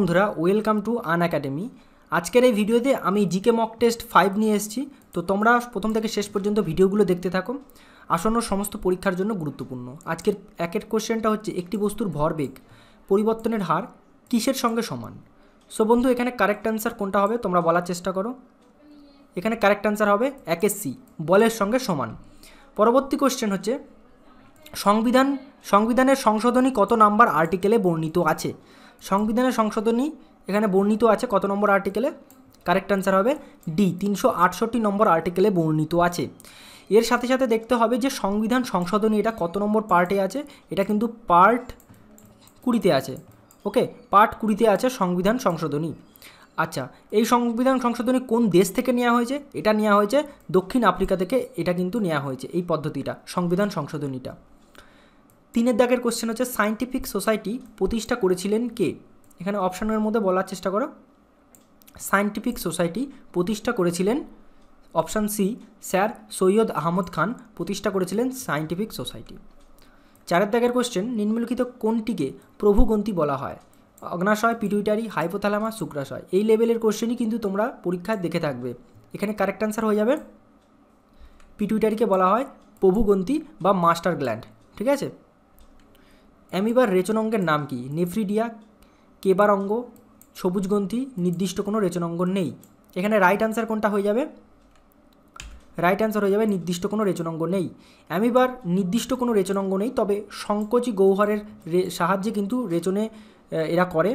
বন্ধুরা welcome to An academy আজকের এই ভিডিওতে আমি জিকে মক টেস্ট ফাইভ নিয়ে এসেছি তো তোমরা প্রথম থেকে শেষ পর্যন্ত ভিডিওগুলো দেখতে থাকো আসন্ন সমস্ত পরীক্ষার জন্য গুরুত্বপূর্ণ আজকের একের কোশ্চেনটা হচ্ছে একটি বস্তুর ভরবেগ পরিবর্তনের হার কিসের সঙ্গে সমান সো বন্ধু এখানে কারেক্ট অ্যান্সার কোনটা হবে তোমরা বলার চেষ্টা করো এখানে কারেক্ট অ্যান্সার হবে এক সি বলের সঙ্গে সমান পরবর্তী কোশ্চেন হচ্ছে সংবিধান সংবিধানের সংশোধনী কত নাম্বার আর্টিকেলে বর্ণিত আছে সংবিধানের সংশোধনী এখানে বর্ণিত আছে কত নম্বর আর্টিকেলে কারেক্ট অ্যান্সার হবে ডি তিনশো আটষট্টি নম্বর আর্টিকেলে বর্ণিত আছে এর সাথে সাথে দেখতে হবে যে সংবিধান সংশোধনী এটা কত নম্বর পার্টে আছে এটা কিন্তু পার্ট কুড়িতে আছে ওকে পার্ট কুড়িতে আছে সংবিধান সংশোধনী আচ্ছা এই সংবিধান সংশোধনী কোন দেশ থেকে নেওয়া হয়েছে এটা নেওয়া হয়েছে দক্ষিণ আফ্রিকা থেকে এটা কিন্তু নেওয়া হয়েছে এই পদ্ধতিটা সংবিধান সংশোধনীটা তিনের দাগের কোশ্চেন হচ্ছে সায়েন্টিফিক সোসাইটি প্রতিষ্ঠা করেছিলেন কে এখানে অপশানের মধ্যে বলার চেষ্টা করো সায়েন্টিফিক সোসাইটি প্রতিষ্ঠা করেছিলেন option C sir Syed Ahmad Khan প্রতিষ্ঠা করেছিলেন সায়েন্টিফিক সোসাইটি চারের দাগের কোশ্চেন নিম্নলিখিত কোনটিকে প্রভুগ্রন্থি বলা হয় অগ্নাশয় পিটুইটারি হাইপোথালামা শুক্রাশয় এই লেভেলের কোশ্চেনই কিন্তু তোমরা পরীক্ষায় দেখে থাকবে এখানে কারেক্ট অ্যান্সার হয়ে যাবে পিটুইটারিকে বলা হয় প্রভুগ্রন্থি বা মাস্টার গ্ল্যান্ড ঠিক আছে অ্যামিবার রেচন অঙ্গের নাম কি নেফ্রিডিয়া কেবার অঙ্গ সবুজগ্রন্থি নির্দিষ্ট কোনো অঙ্গ নেই এখানে রাইট আনসার কোনটা হয়ে যাবে রাইট অ্যান্সার হয়ে যাবে নির্দিষ্ট কোনো রেচন অঙ্গ নেই অ্যামিবার নির্দিষ্ট কোনো রেচন অঙ্গ নেই তবে সংকোচী গৌহরের সাহায্যে কিন্তু রেচনে এরা করে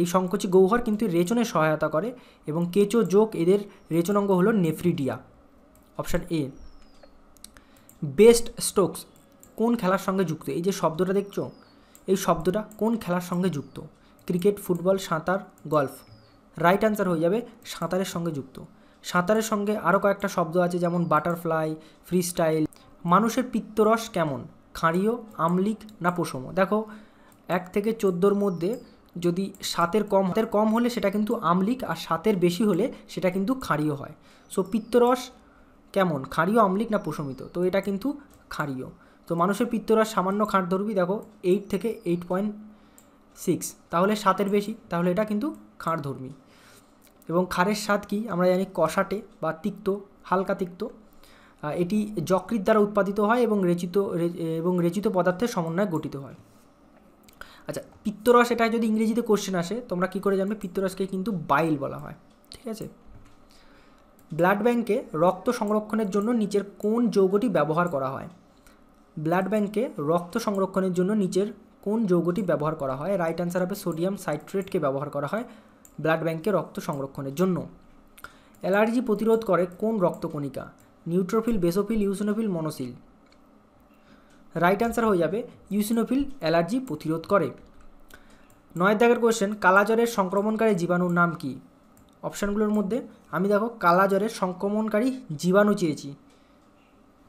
এই সংকোচী গৌহর কিন্তু রেচনে সহায়তা করে এবং কেচো যোগ এদের রেচন অঙ্গ হলো nephridia option A breast strokes কোন খেলার সঙ্গে যুক্ত এই যে শব্দটা দেখছো এই শব্দটা কোন খেলার সঙ্গে যুক্ত ক্রিকেট ফুটবল সাঁতার গল্ফ রাইট অ্যান্সার হয়ে যাবে সাঁতারের সঙ্গে যুক্ত সাঁতারের সঙ্গে আরও কয়েকটা শব্দ আছে যেমন বাটারফ্লাই ফ্রি স্টাইল মানুষের পিত্তরস কেমন খাঁড়িও আমলিক না পোষম দেখো এক থেকে চোদ্দোর মধ্যে যদি সাতের কম হাতের কম হলে সেটা কিন্তু আমলিক আর সাতের বেশি হলে সেটা কিন্তু খাঁড়িও হয় সো পিত্তরস কেমন ক্ষারীয় আমলিক না প্রশমিত তো এটা কিন্তু ক্ষারীয় তো মানুষের পিত্তরা সামান্য খাঁট ধরবি দেখো এইট থেকে এইট পয়েন্ট সিক্স তাহলে সাতের বেশি তাহলে এটা কিন্তু খাঁট ধর্মী এবং খাঁড়ের স্বাদ কি আমরা জানি কষাটে বা তিক্ত হালকা তিক্ত এটি যকৃত দ্বারা উৎপাদিত হয় এবং রেচিত এবং রেচিত পদার্থের সমন্বয়ে গঠিত হয় আচ্ছা পিত্তরস এটা যদি ইংরেজিতে কোশ্চেন আসে তোমরা কি করে জানবে পিত্তরসকে কিন্তু বাইল বলা হয় ঠিক আছে ব্লাড ব্যাংকে রক্ত সংরক্ষণের জন্য নিচের কোন যৌগটি ব্যবহার করা হয় ব্লাড ব্যাংকে রক্ত সংরক্ষণের জন্য নিচের কোন যৌগটি ব্যবহার করা হয় রাইট অ্যান্সার হবে সোডিয়াম সাইট্রেটকে ব্যবহার করা হয় ব্লাড ব্যাংকে রক্ত সংরক্ষণের জন্য অ্যালার্জি প্রতিরোধ করে কোন রক্তকণিকা neutrophil basophil eosinophil monocyte right answer হয়ে যাবে ইউসিনোফিল অ্যালার্জি প্রতিরোধ করে নয় দাগের কোয়েশ্চেন কালাজ্বরের সংক্রমণকারী জীবাণুর নাম কি অপশানগুলোর মধ্যে আমি দেখো কালাজ্বরের সংক্রমণকারী জীবাণু চেয়েছি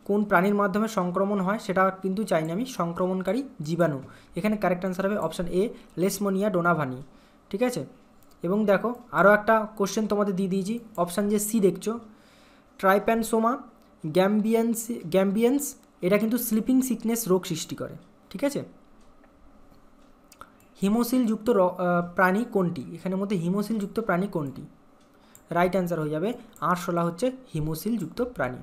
কোন প্রাণীর মাধ্যমে সংক্রমণ হয় সেটা কিন্তু চাইনি আমি সংক্রমণকারী জীবাণু এখানে কারেক্ট অ্যান্সার হবে অপশান এ লেসমোনিয়া ডোনাভানি ঠিক আছে এবং দেখো আরও একটা কোশ্চেন তোমাদের দিয়ে দিয়েছি অপশান যে সি দেখছো ট্রাইপ্যানসোমা গ্যাম্বিয়েন্স গ্যাম্বিয়েন্স এটা কিন্তু স্লিপিং সিকনেস রোগ সৃষ্টি করে ঠিক আছে হিমোসিলযুক্ত প্রাণী কোনটি এখানের মধ্যে হিমোসিলযুক্ত প্রাণী কোনটি রাইট অ্যান্সার হয়ে যাবে আরশোলা হচ্ছে হিমোসিলযুক্ত প্রাণী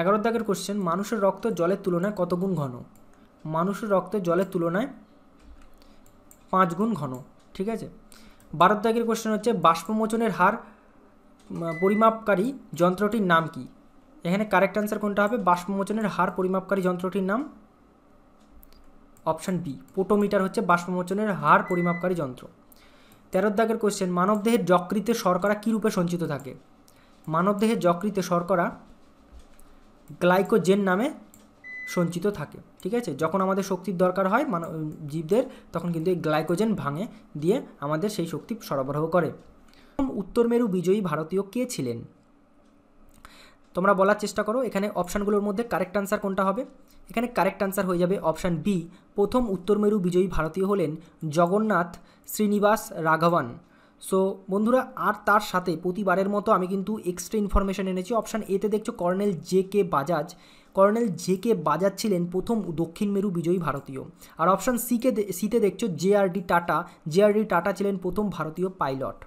এগারো দাগের কোশ্চেন মানুষের রক্ত জলের তুলনায় কত গুণ ঘন মানুষের রক্ত জলের তুলনায় পাঁচ গুণ ঘন ঠিক আছে বারো দাগের কোশ্চেন হচ্ছে বাষ্পমোচনের হার পরিমাপকারী যন্ত্রটির নাম কি এখানে কারেক্ট অ্যান্সার কোনটা হবে বাষ্পমোচনের হার পরিমাপকারী যন্ত্রটির নাম অপশান বি পোটোমিটার হচ্ছে বাষ্পমোচনের হার পরিমাপকারী যন্ত্র তেরো দাগের কোশ্চেন মানবদেহের যকৃতে শর্করা কী রূপে সঞ্চিত থাকে মানবদেহের যকৃতে শর্করা গ্লাইকোজেন নামে সঞ্চিত থাকে ঠিক আছে যখন আমাদের শক্তির দরকার হয় মানব জীবদের তখন কিন্তু এই গ্লাইকোজেন ভাঙে দিয়ে আমাদের সেই শক্তি সরবরাহ করে উত্তর মেরু বিজয়ী ভারতীয় কে ছিলেন তোমরা বলার চেষ্টা করো এখানে অপশানগুলোর মধ্যে কারেক্ট আনসার কোনটা হবে এখানে কারেক্ট আনসার হয়ে যাবে অপশান বি প্রথম উত্তর মেরু বিজয়ী ভারতীয় হলেন জগন্নাথ শ্রীনিবাস রাঘবান সো বন্ধুরা আর তার সাথে প্রতিবারের মতো আমি কিন্তু এক্সট্রা ইনফরমেশান এনেছি অপশান এতে দেখছো colonel J K Bajaj colonel J K Bajaj ছিলেন প্রথম দক্ষিণ মেরু বিজয়ী ভারতীয় আর অপশান সিকে সিতে দেখছো J R D Tata J R D Tata ছিলেন প্রথম ভারতীয় পাইলট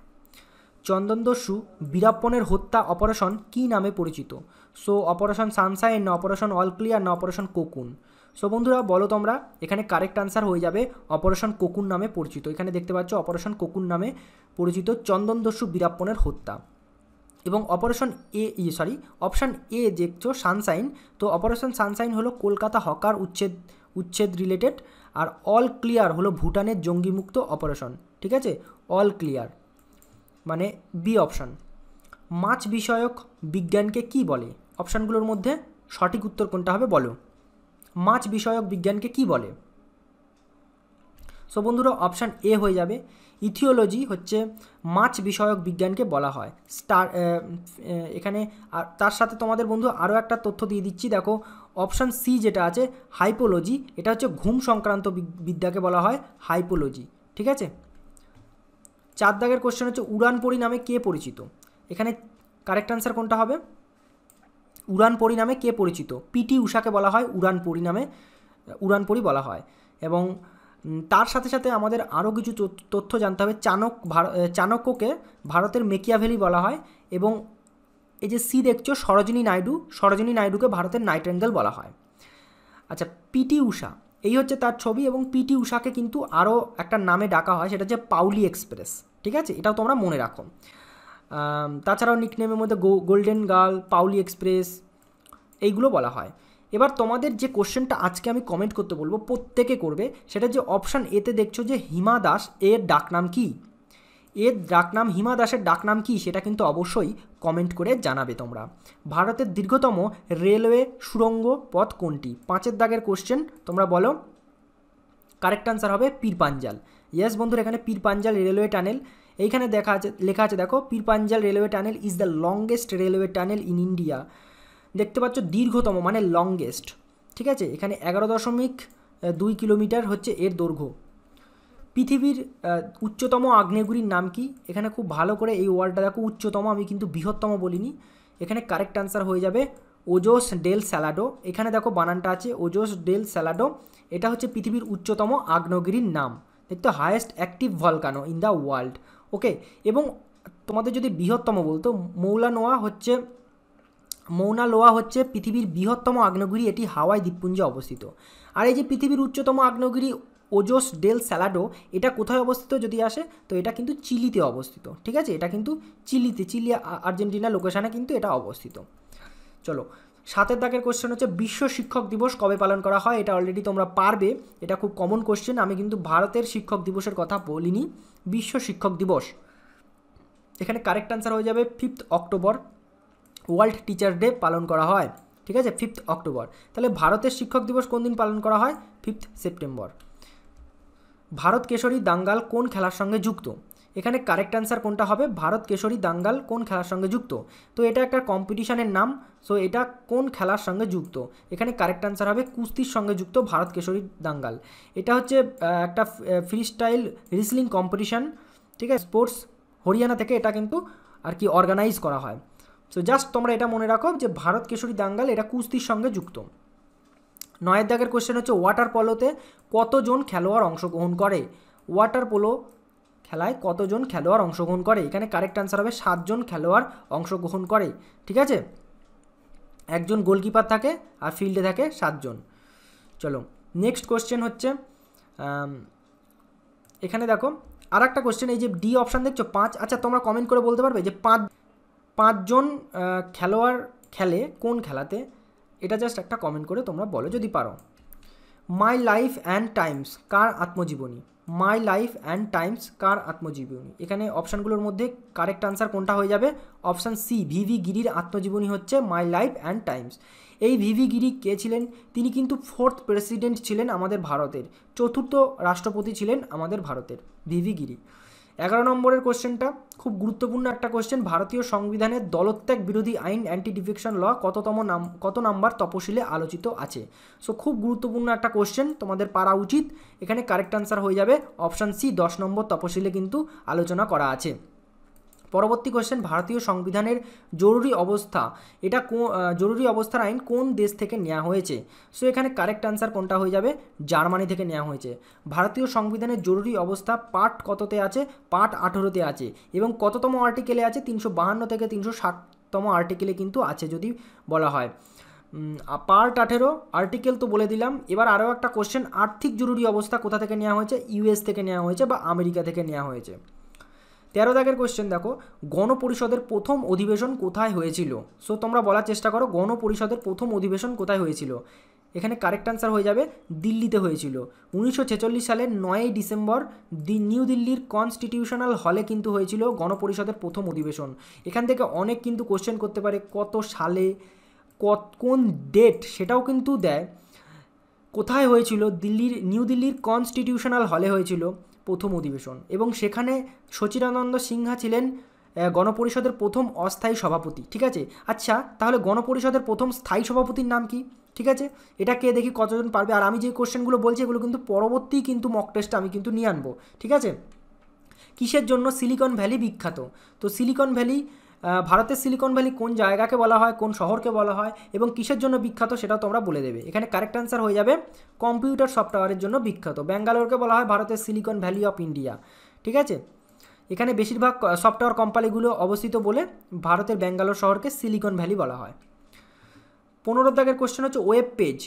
চন্দন দস্যু বীরাপ্পনের হত্যা অপারেশন কি নামে পরিচিত সো অপারেশন সানসাইন না অপারেশন অল ক্লিয়ার না অপারেশন কোকুন সো বন্ধুরা বলো তোমরা এখানে কারেক্ট আনসার হয়ে যাবে অপারেশন কোকুন নামে পরিচিত এখানে দেখতে পাচ্ছ অপারেশন কোকুন নামে পরিচিত চন্দনদস্যু বীরাপ্পনের হত্যা এবং operation A sorry option A দেখছো সানসাইন তো অপারেশন সানসাইন হলো কলকাতা হকার উচ্ছেদ উচ্ছেদ রিলেটেড আর অল ক্লিয়ার হলো ভুটানের জঙ্গিমুক্ত অপারেশন ঠিক আছে অল ক্লিয়ার মানে বি অপশান মাছ বিষয়ক বিজ্ঞানকে কি বলে অপশানগুলোর মধ্যে সঠিক উত্তর কোনটা হবে বলো মাছ বিষয়ক বিজ্ঞানকে কি বলে সো বন্ধুরা অপশান এ হয়ে যাবে ইথিওলজি হচ্ছে মাছ বিষয়ক বিজ্ঞানকে বলা হয় স্টার এখানে আর তার সাথে তোমাদের বন্ধু আরও একটা তথ্য দিয়ে দিচ্ছি দেখো অপশান সি যেটা আছে হাইপোলজি এটা হচ্ছে ঘুম সংক্রান্ত বিদ্যাকে বলা হয় হাইপোলজি ঠিক আছে চার দাগের কোশ্চেন হচ্ছে উড়ানপরি নামে কে পরিচিত এখানে কারেক্ট আনসার কোনটা হবে উড়ানপরি নামে কে পরিচিত পিটি উষাকে বলা হয় উড়ানপরি নামে উড়ানপরি বলা হয় এবং তার সাথে সাথে আমাদের আরও কিছু তথ্য জানতে হবে চাণক চাণক্যকে ভারতের মেকিয়াভেলি বলা হয় এবং এই যে সি দেখছো সরোজিনী নাইডু সরোজিনী নাইডুকে ভারতের অ্যাঙ্গেল বলা হয় আচ্ছা পিটি উষা এই হচ্ছে তার ছবি এবং পিটি উষাকে কিন্তু আরও একটা নামে ডাকা হয় সেটা হচ্ছে পাউলি এক্সপ্রেস ঠিক আছে এটাও তোমরা মনে রাখো তাছাড়াও নিকনেমের মধ্যে গোল্ডেন গার্ল পাউলি এক্সপ্রেস এইগুলো বলা হয় এবার তোমাদের যে কোশ্চেনটা আজকে আমি কমেন্ট করতে বলবো প্রত্যেকে করবে সেটা যে অপশান এতে দেখছো যে হিমা দাস এর ডাকনাম কি এর ডাকনাম হিমা দাসের ডাকনাম কি সেটা কিন্তু অবশ্যই কমেন্ট করে জানাবে তোমরা ভারতের দীর্ঘতম রেলওয়ে সুরঙ্গ পথ কোনটি পাঁচের দাগের কোশ্চেন তোমরা বলো কারেক্ট আনসার হবে পীরপাঞ্জাল ইয়েস বন্ধুরা এখানে পীরপাঞ্জাল রেলওয়ে টানেল এইখানে দেখা আছে লেখা আছে দেখো Pir Panjal railway tunnel is the longest railway tunnel in India দেখতে পাচ্ছ দীর্ঘতম মানে লংগেস্ট ঠিক আছে এখানে এগারো দশমিক দুই কিলোমিটার হচ্ছে এর দৈর্ঘ্য পৃথিবীর উচ্চতম আগ্নেয়গুড়ির নাম কি এখানে খুব ভালো করে এই ওয়ার্ডটা দেখো উচ্চতম আমি কিন্তু বৃহত্তম বলিনি এখানে কারেক্ট আনসার হয়ে যাবে ওজোস ডেল স্যালাডো এখানে দেখো বানানটা আছে ওজোস ডেল স্যালাডো এটা হচ্ছে পৃথিবীর উচ্চতম আগ্নেয়গিরির নাম দেখতে highest active volcano in the world okay এবং তোমাদের যদি বৃহত্তম বলতো মৌলানোয়া হচ্ছে মৌনা লোয়া হচ্ছে পৃথিবীর বৃহত্তম আগ্নেয়গিরি এটি হাওয়াই দ্বীপপুঞ্জে অবস্থিত আর এই যে পৃথিবীর উচ্চতম আগ্নেয়গিরি ওজোস ডেল স্যালাডো এটা কোথায় অবস্থিত যদি আসে তো এটা কিন্তু চিলিতে অবস্থিত ঠিক আছে এটা কিন্তু চিলিতে চিলি আর্জেন্টিনা লোকেশানে কিন্তু এটা অবস্থিত চলো সাতের দাগের কোশ্চেন হচ্ছে বিশ্ব শিক্ষক দিবস কবে পালন করা হয় এটা অলরেডি তোমরা পারবে এটা খুব কমন কোশ্চেন আমি কিন্তু ভারতের শিক্ষক দিবসের কথা বলিনি বিশ্ব শিক্ষক দিবস এখানে কারেক্ট আনসার হয়ে যাবে fifth October world teacher day পালন করা হয় ঠিক আছে ফিফথ অক্টোবর তাহলে ভারতের শিক্ষক দিবস কোন দিন পালন করা হয় ফিফথ সেপ্টেম্বর ভারত কেশরী দাঙ্গাল কোন খেলার সঙ্গে যুক্ত এখানে কারেক্ট অ্যান্সার কোনটা হবে ভারত কেশরী দাঙ্গাল কোন খেলার সঙ্গে যুক্ত তো এটা একটা কম্পিটিশানের নাম সো এটা কোন খেলার সঙ্গে যুক্ত এখানে কারেক্ট অ্যান্সার হবে কুস্তির সঙ্গে যুক্ত ভারত কেশরী দাঙ্গাল এটা হচ্ছে একটা ফ্রি স্টাইল রিসলিং কম্পিটিশান ঠিক আছে স্পোর্টস হরিয়ানা থেকে এটা কিন্তু আর কি অর্গানাইজ করা হয় সো জাস্ট তোমরা এটা মনে রাখো যে ভারত কেশরী দাঙ্গাল এটা কুস্তির সঙ্গে যুক্ত নয়ের দাগের কোয়েশ্চেন হচ্ছে ওয়াটার পলোতে কতজন খেলোয়াড় অংশগ্রহণ করে ওয়াটার পোলো খেলায় কতজন খেলোয়াড় অংশগ্রহণ করে এখানে কারেক্ট অ্যান্সার হবে সাতজন খেলোয়াড় অংশগ্রহণ করে ঠিক আছে একজন গোলকিপার থাকে আর ফিল্ডে থাকে সাতজন চলো নেক্সট কোয়েশ্চেন হচ্ছে এখানে দেখো আর একটা কোয়েশ্চেন এই যে ডি অপশান দেখছো পাঁচ আচ্ছা তোমরা কমেন্ট করে বলতে পারবে যে পাঁচ পাঁচজন খেলোয়াড় খেলে কোন খেলাতে এটা জাস্ট একটা কমেন্ট করে তোমরা বলো যদি পারো মাই লাইফ অ্যান্ড টাইমস কার আত্মজীবনী মাই লাইফ অ্যান্ড টাইমস কার আত্মজীবনী এখানে অপশানগুলোর মধ্যে কারেক্ট আনসার কোনটা হয়ে যাবে অপশান সি ভিভি গিরির আত্মজীবনী হচ্ছে মাই লাইফ অ্যান্ড টাইমস এই ভিভি গিরি কে ছিলেন তিনি কিন্তু ফোর্থ প্রেসিডেন্ট ছিলেন আমাদের ভারতের চতুর্থ রাষ্ট্রপতি ছিলেন আমাদের ভারতের ভিভি গিরি এগারো নম্বরের কোশ্চেনটা খুব গুরুত্বপূর্ণ একটা কোশ্চেন ভারতীয় সংবিধানের দলত্যাগ বিরোধী আইন অ্যান্টি ডিফেকশন ল কততম নাম কত নাম্বার তপশিলে আলোচিত আছে সো খুব গুরুত্বপূর্ণ একটা কোশ্চেন তোমাদের পারা উচিত এখানে কারেক্ট আনসার হয়ে যাবে অপশান সি দশ নম্বর তপশিলে কিন্তু আলোচনা করা আছে পরবর্তী কোয়েশ্চেন ভারতীয় সংবিধানের জরুরি অবস্থা এটা জরুরি অবস্থার আইন কোন দেশ থেকে নেওয়া হয়েছে সো এখানে কারেক্ট অ্যান্সার কোনটা হয়ে যাবে জার্মানি থেকে নেওয়া হয়েছে ভারতীয় সংবিধানের জরুরি অবস্থা পার্ট কততে আছে পার্ট আঠেরোতে আছে এবং কততম আর্টিকেলে আছে তিনশো বাহান্ন থেকে তিনশো ষাটতম আর্টিকেলে কিন্তু আছে যদি বলা হয় পার্ট আঠেরো আর্টিকেল তো বলে দিলাম এবার আরও একটা কোশ্চেন আর্থিক জরুরি অবস্থা কোথা থেকে নেওয়া হয়েছে ইউএস থেকে নেওয়া হয়েছে বা আমেরিকা থেকে নেওয়া হয়েছে তেরো দাগের কোয়েশ্চেন দেখো গণপরিষদের প্রথম অধিবেশন কোথায় হয়েছিল সো তোমরা বলার চেষ্টা করো গণপরিষদের প্রথম অধিবেশন কোথায় হয়েছিল এখানে কারেক্ট অ্যান্সার হয়ে যাবে দিল্লিতে হয়েছিল উনিশশো সালের নয়ই ডিসেম্বর নিউ দিল্লির কনস্টিটিউশনাল হলে কিন্তু হয়েছিল গণপরিষদের প্রথম অধিবেশন এখান থেকে অনেক কিন্তু কোশ্চেন করতে পারে কত সালে কত কোন ডেট সেটাও কিন্তু দেয় কোথায় হয়েছিল দিল্লির নিউ দিল্লির কনস্টিটিউশনাল হলে হয়েছিল প্রথম অধিবেশন এবং সেখানে সচিরানন্দ সিংহা ছিলেন গণপরিষদের প্রথম অস্থায়ী সভাপতি ঠিক আছে আচ্ছা তাহলে গণপরিষদের প্রথম স্থায়ী সভাপতির নাম কি ঠিক আছে এটা কে দেখি কতজন পারবে আর আমি যে কোশ্চেনগুলো বলছি এগুলো কিন্তু পরবর্তী কিন্তু মক টেস্ট আমি কিন্তু নিয়ে আনবো ঠিক আছে কিসের জন্য সিলিকন ভ্যালি বিখ্যাত তো সিলিকন ভ্যালি ভারতের সিলিকন ভ্যালি কোন জায়গাকে বলা হয় কোন শহরকে বলা হয় এবং কিসের জন্য বিখ্যাত সেটাও তোমরা বলে দেবে এখানে কারেক্ট অ্যান্সার হয়ে যাবে কম্পিউটার সফটওয়্যারের জন্য বিখ্যাত ব্যাঙ্গালোরকে বলা হয় ভারতের সিলিকন ভ্যালি অফ ইন্ডিয়া ঠিক আছে এখানে বেশিরভাগ সফটওয়্যার কোম্পানিগুলো অবস্থিত বলে ভারতের ব্যাঙ্গালোর শহরকে সিলিকন ভ্যালি বলা হয় পনেরো দাগের কোশ্চেন হচ্ছে ওয়েব পেজ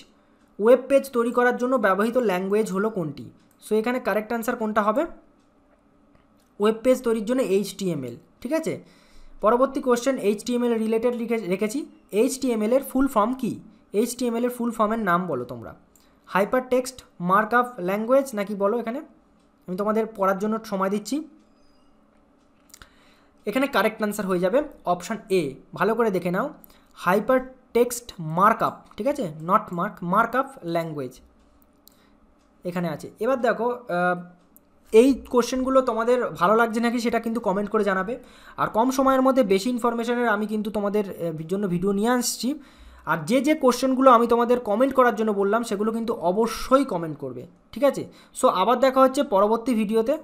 ওয়েব পেজ তৈরি করার জন্য ব্যবহৃত ল্যাঙ্গুয়েজ হলো কোনটি সো এখানে কারেক্ট অ্যান্সার কোনটা হবে ওয়েব পেজ তৈরির জন্য এইচটিএমএল ঠিক আছে পরবর্তী কোশ্চেন এইচ এল রিলেটেড লিখে রেখেছি এইচ এম এর ফুল ফর্ম কী এইচ টিএমএল এর ফুল ফর্মের নাম বলো তোমরা hyper text mark up language নাকি বলো এখানে আমি তোমাদের পড়ার জন্য সময় দিচ্ছি এখানে কারেক্ট অ্যান্সার হয়ে যাবে অপশান এ ভালো করে দেখে নাও হাইপার টেক্সট মার্ক আপ ঠিক আছে not mark mark up language এখানে আছে এবার দেখো এই কোশ্চেনগুলো তোমাদের ভালো লাগছে নাকি সেটা কিন্তু কমেন্ট করে জানাবে আর কম সময়ের মধ্যে বেশি ইনফরমেশনের আমি কিন্তু তোমাদের জন্য ভিডিও নিয়ে আসছি আর যে যে কোশ্চেনগুলো আমি তোমাদের কমেন্ট করার জন্য বললাম সেগুলো কিন্তু অবশ্যই কমেন্ট করবে ঠিক আছে সো আবার দেখা হচ্ছে পরবর্তী ভিডিওতে